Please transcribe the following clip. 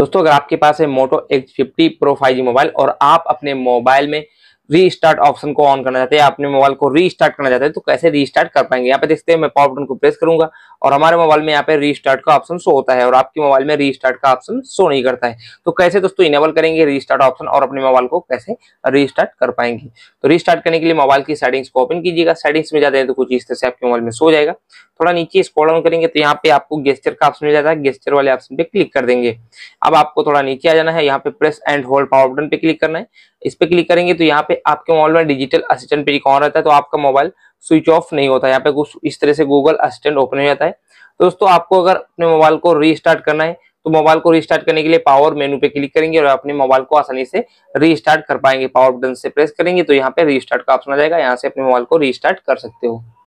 दोस्तों अगर आपके पास है Moto X fifty pro five mobile और आप अपने मोबाइल में रीस्टार्ट ऑप्शन को ऑन करना चाहते हैं अपने मोबाइल को रीस्टार्ट करना चाहते हैं तो कैसे रीस्टार्ट कर पाएंगे यहाँ पे देखते हैं मैं पावर बटन को प्रेस करूंगा और हमारे मोबाइल में यहाँ पे रीस्टार्ट का ऑप्शन शो होता है और आपके मोबाइल में रीस्टार्ट का ऑप्शन शो नहीं करता है तो कैसे दोस्तों इनेबल करेंगे रीस्टार्ट ऑप्शन और अपने मोबाइल को कैसे रीस्टार्ट कर पाएंगे तो रीस्टार्ट करने के लिए मोबाइल की सेटिंग्स को ओपन कीजिएगा सेटिंग्स में जाते हैं तो कुछ इस तरह से आपके मोबाइल में सो जाएगा थोड़ा नीचे स्क्रॉल डाउन करेंगे तो यहाँ पे आपको गेस्टर का ऑप्शन मिल जाता है गेस्टर वाले ऑप्शन पे क्लिक कर देंगे अब आपको थोड़ा नीचे आ जाना है यहाँ पे press and hold power button पे क्लिक करना है इस पे क्लिक करेंगे तो यहाँ पे आपके मोबाइल में डिजिटल असिस्टेंट पे कौन रहता है तो आपका मोबाइल स्विच ऑफ नहीं होता यहाँ पे कुछ इस तरह से गूगल असिस्टेंट ओपन हो जाता है तो दोस्तों आपको अगर अपने मोबाइल को रीस्टार्ट करना है तो मोबाइल को रीस्टार्ट करने के लिए पावर मेनू पे क्लिक करेंगे और अपने मोबाइल को आसानी से रीस्टार्ट कर पाएंगे पावर बटन से प्रेस करेंगे तो यहाँ पे रीस्टार्ट का ऑप्शन आ जाएगा यहाँ से अपने मोबाइल को रीस्टार्ट कर सकते हो